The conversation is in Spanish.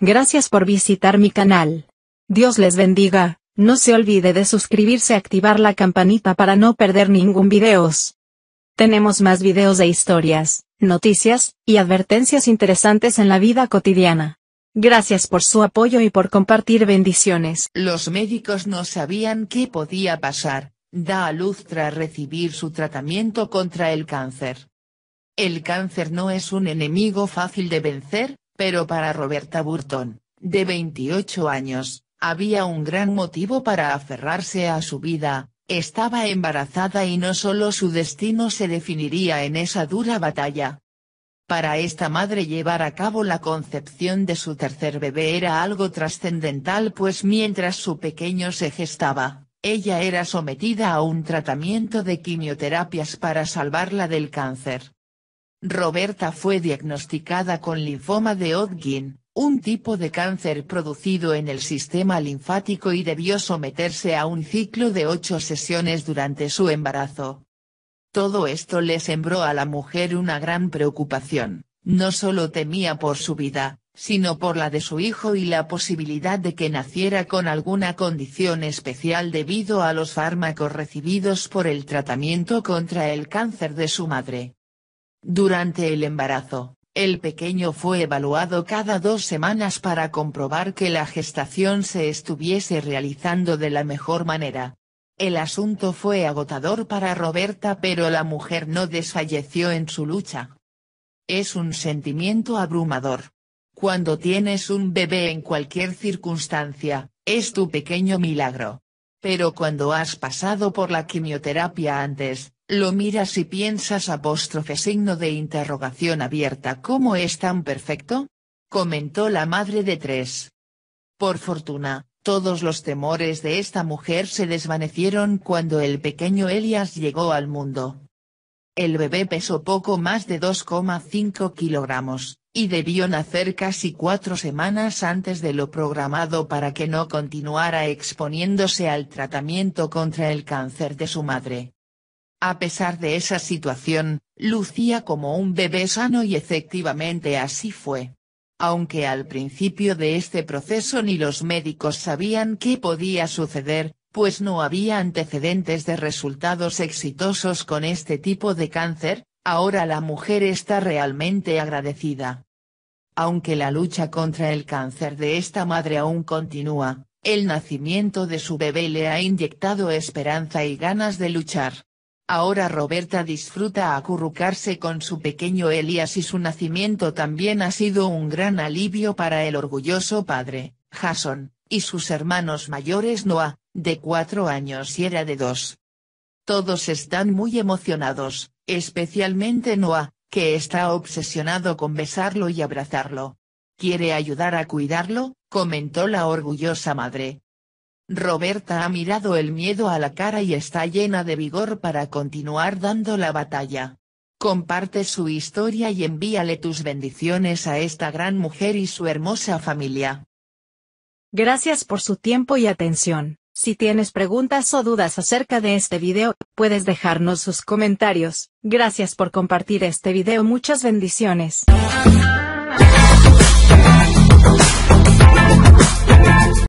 Gracias por visitar mi canal. Dios les bendiga, no se olvide de suscribirse y activar la campanita para no perder ningún videos. Tenemos más videos de historias, noticias, y advertencias interesantes en la vida cotidiana. Gracias por su apoyo y por compartir bendiciones. Los médicos no sabían qué podía pasar, da a luz tras recibir su tratamiento contra el cáncer. El cáncer no es un enemigo fácil de vencer, pero para Roberta Burton, de 28 años, había un gran motivo para aferrarse a su vida, estaba embarazada y no solo su destino se definiría en esa dura batalla. Para esta madre llevar a cabo la concepción de su tercer bebé era algo trascendental pues mientras su pequeño se gestaba, ella era sometida a un tratamiento de quimioterapias para salvarla del cáncer. Roberta fue diagnosticada con linfoma de Hodgkin, un tipo de cáncer producido en el sistema linfático y debió someterse a un ciclo de ocho sesiones durante su embarazo. Todo esto le sembró a la mujer una gran preocupación, no solo temía por su vida, sino por la de su hijo y la posibilidad de que naciera con alguna condición especial debido a los fármacos recibidos por el tratamiento contra el cáncer de su madre. Durante el embarazo, el pequeño fue evaluado cada dos semanas para comprobar que la gestación se estuviese realizando de la mejor manera. El asunto fue agotador para Roberta pero la mujer no desfalleció en su lucha. Es un sentimiento abrumador. Cuando tienes un bebé en cualquier circunstancia, es tu pequeño milagro. Pero cuando has pasado por la quimioterapia antes, lo miras y piensas apóstrofe signo de interrogación abierta ¿Cómo es tan perfecto? Comentó la madre de tres. Por fortuna, todos los temores de esta mujer se desvanecieron cuando el pequeño Elias llegó al mundo. El bebé pesó poco más de 2,5 kilogramos, y debió nacer casi cuatro semanas antes de lo programado para que no continuara exponiéndose al tratamiento contra el cáncer de su madre. A pesar de esa situación, lucía como un bebé sano y efectivamente así fue. Aunque al principio de este proceso ni los médicos sabían qué podía suceder, pues no había antecedentes de resultados exitosos con este tipo de cáncer, ahora la mujer está realmente agradecida. Aunque la lucha contra el cáncer de esta madre aún continúa, el nacimiento de su bebé le ha inyectado esperanza y ganas de luchar. Ahora Roberta disfruta acurrucarse con su pequeño Elias y su nacimiento también ha sido un gran alivio para el orgulloso padre, Jason, y sus hermanos mayores Noah, de cuatro años y era de dos. Todos están muy emocionados, especialmente Noah, que está obsesionado con besarlo y abrazarlo. Quiere ayudar a cuidarlo, comentó la orgullosa madre, Roberta ha mirado el miedo a la cara y está llena de vigor para continuar dando la batalla. Comparte su historia y envíale tus bendiciones a esta gran mujer y su hermosa familia. Gracias por su tiempo y atención. Si tienes preguntas o dudas acerca de este video, puedes dejarnos sus comentarios. Gracias por compartir este video. Muchas bendiciones.